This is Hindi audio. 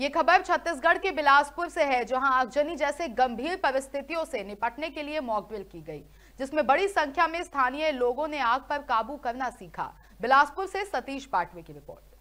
ये खबर छत्तीसगढ़ के बिलासपुर से है जहां आगजनी जैसे गंभीर परिस्थितियों से निपटने के लिए मॉकड्रिल की गई जिसमें बड़ी संख्या में स्थानीय लोगों ने आग पर काबू करना सीखा बिलासपुर से सतीश पाटवे की रिपोर्ट